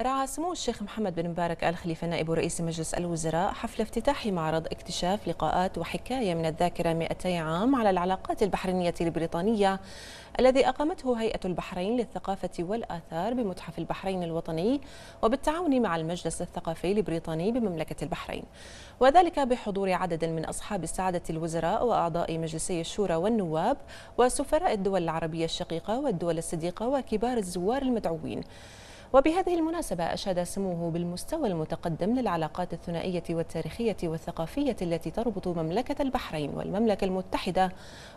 رعى سمو الشيخ محمد بن مبارك آل خليفة نائب رئيس مجلس الوزراء حفل افتتاح معرض اكتشاف لقاءات وحكاية من الذاكرة 200 عام على العلاقات البحرينية البريطانية الذي أقامته هيئة البحرين للثقافة والآثار بمتحف البحرين الوطني وبالتعاون مع المجلس الثقافي البريطاني بمملكة البحرين وذلك بحضور عدد من أصحاب السعادة الوزراء وأعضاء مجلسي الشورى والنواب وسفراء الدول العربية الشقيقة والدول الصديقة وكبار الزوار المدعوين وبهذه المناسبة أشاد سموه بالمستوى المتقدم للعلاقات الثنائية والتاريخية والثقافية التي تربط مملكة البحرين والمملكة المتحدة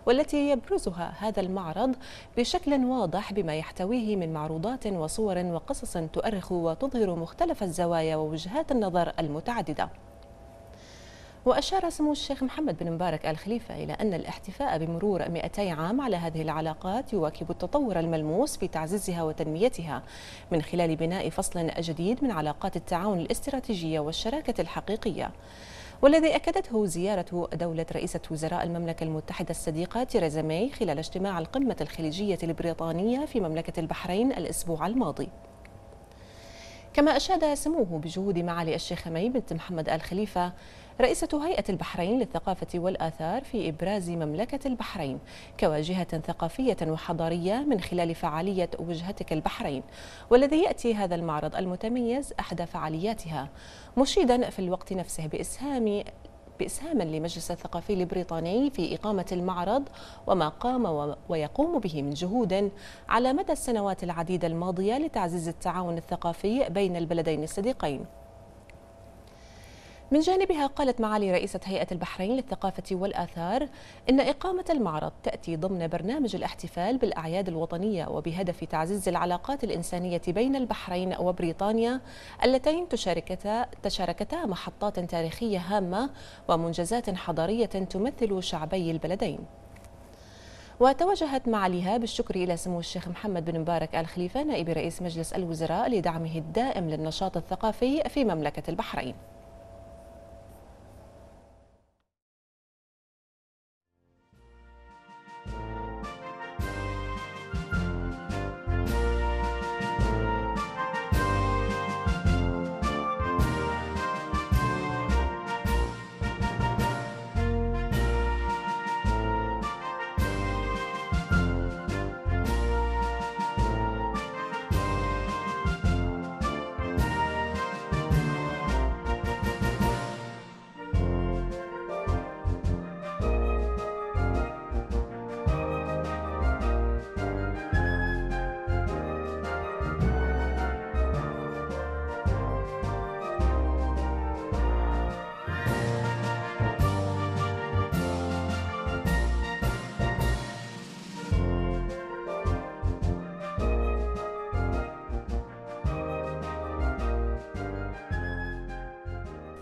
والتي يبرزها هذا المعرض بشكل واضح بما يحتويه من معروضات وصور وقصص تؤرخ وتظهر مختلف الزوايا ووجهات النظر المتعددة وأشار سمو الشيخ محمد بن مبارك آل خليفة إلى أن الاحتفاء بمرور 200 عام على هذه العلاقات يواكب التطور الملموس في تعزيزها وتنميتها من خلال بناء فصل جديد من علاقات التعاون الاستراتيجية والشراكة الحقيقية والذي أكدته زيارة دولة رئيسة وزراء المملكة المتحدة الصديقة تيريزا ماي خلال اجتماع القمة الخليجية البريطانية في مملكة البحرين الأسبوع الماضي كما أشاد سموه بجهود معالي الشيخ خميم بنت محمد آل خليفة رئيسة هيئة البحرين للثقافة والآثار في إبراز مملكة البحرين كواجهة ثقافية وحضارية من خلال فعالية وجهتك البحرين والذي يأتي هذا المعرض المتميز أحدى فعالياتها مشيدا في الوقت نفسه بإسهام بإسهام لمجلس الثقافي البريطاني في إقامة المعرض وما قام ويقوم به من جهود على مدى السنوات العديدة الماضية لتعزيز التعاون الثقافي بين البلدين الصديقين من جانبها قالت معالي رئيسة هيئة البحرين للثقافة والآثار إن إقامة المعرض تأتي ضمن برنامج الاحتفال بالأعياد الوطنية وبهدف تعزيز العلاقات الإنسانية بين البحرين وبريطانيا اللتين تشاركتا, تشاركتا محطات تاريخية هامة ومنجزات حضارية تمثل شعبي البلدين وتوجهت معاليها بالشكر إلى سمو الشيخ محمد بن مبارك آل خليفة نائب رئيس مجلس الوزراء لدعمه الدائم للنشاط الثقافي في مملكة البحرين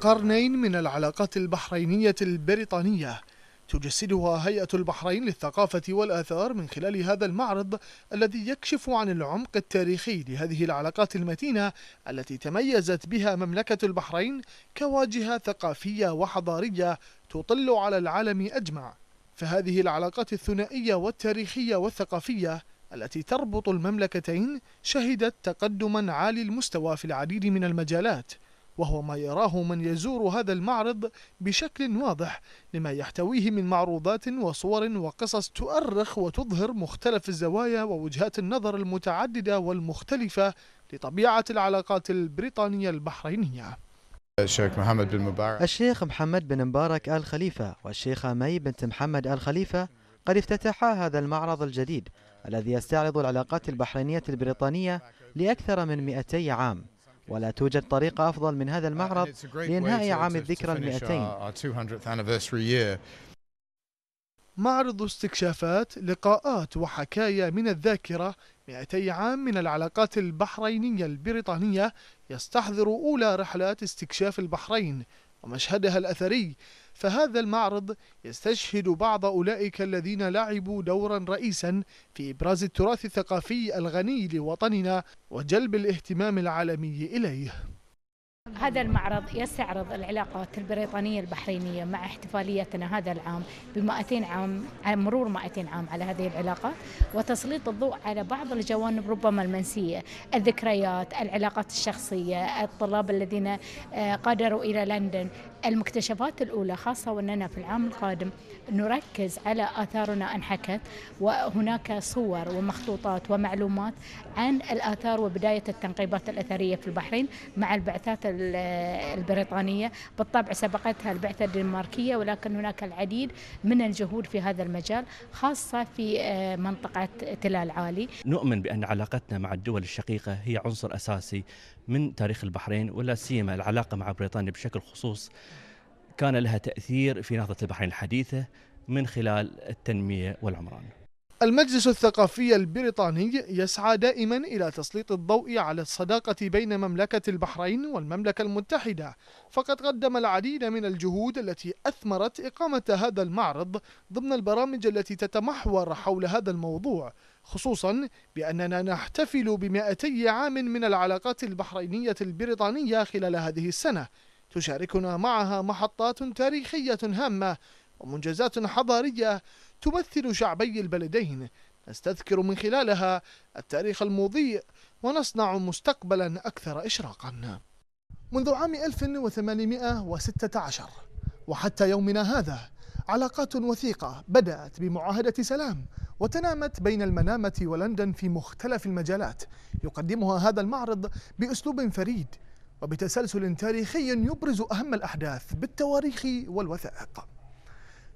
قرنين من العلاقات البحرينية البريطانية تجسدها هيئة البحرين للثقافة والآثار من خلال هذا المعرض الذي يكشف عن العمق التاريخي لهذه العلاقات المتينة التي تميزت بها مملكة البحرين كواجهة ثقافية وحضارية تطل على العالم أجمع فهذه العلاقات الثنائية والتاريخية والثقافية التي تربط المملكتين شهدت تقدما عالي المستوى في العديد من المجالات وهو ما يراه من يزور هذا المعرض بشكل واضح لما يحتويه من معروضات وصور وقصص تؤرخ وتظهر مختلف الزوايا ووجهات النظر المتعددة والمختلفة لطبيعة العلاقات البريطانية البحرينية الشيخ محمد بن مبارك الشيخ محمد بن مبارك آل خليفة والشيخة مي بنت محمد آل خليفة قد افتتحا هذا المعرض الجديد الذي يستعرض العلاقات البحرينية البريطانية لأكثر من 200 عام ولا توجد طريقة أفضل من هذا المعرض uh, لإنهاء عام الذكرى المئتين معرض استكشافات لقاءات وحكايا من الذاكرة 200 عام من العلاقات البحرينية البريطانية يستحضر أولى رحلات استكشاف البحرين ومشهدها الأثري فهذا المعرض يستشهد بعض أولئك الذين لعبوا دورا رئيسا في إبراز التراث الثقافي الغني لوطننا وجلب الاهتمام العالمي إليه هذا المعرض يستعرض العلاقات البريطانية البحرينية مع احتفاليتنا هذا العام ب 200 عام مرور 200 عام على هذه العلاقات وتسليط الضوء على بعض الجوانب ربما المنسية الذكريات العلاقات الشخصية الطلاب الذين آه، قادروا إلى لندن المكتشفات الأولى خاصة وأننا في العام القادم نركز على آثارنا أنحكت وهناك صور ومخطوطات ومعلومات عن الآثار وبداية التنقيبات الأثرية في البحرين مع البعثات البريطانية بالطبع سبقتها البعثة الدنماركية ولكن هناك العديد من الجهود في هذا المجال خاصة في آه، منطقة تلال عالي نؤمن بأن علاقتنا مع الدول الشقيقة هي عنصر أساسي من تاريخ البحرين ولا سيما العلاقة مع بريطانيا بشكل خصوص كان لها تأثير في نهضة البحرين الحديثة من خلال التنمية والعمران المجلس الثقافي البريطاني يسعى دائما إلى تسليط الضوء على الصداقة بين مملكة البحرين والمملكة المتحدة فقد قدم العديد من الجهود التي أثمرت إقامة هذا المعرض ضمن البرامج التي تتمحور حول هذا الموضوع خصوصا بأننا نحتفل بمائتي عام من العلاقات البحرينية البريطانية خلال هذه السنة تشاركنا معها محطات تاريخية هامة ومنجزات حضارية تمثل شعبي البلدين نستذكر من خلالها التاريخ المضيء ونصنع مستقبلا أكثر إشراقا منذ عام 1816 وحتى يومنا هذا علاقات وثيقة بدأت بمعاهدة سلام وتنامت بين المنامة ولندن في مختلف المجالات يقدمها هذا المعرض بأسلوب فريد وبتسلسل تاريخي يبرز أهم الأحداث بالتواريخ والوثائق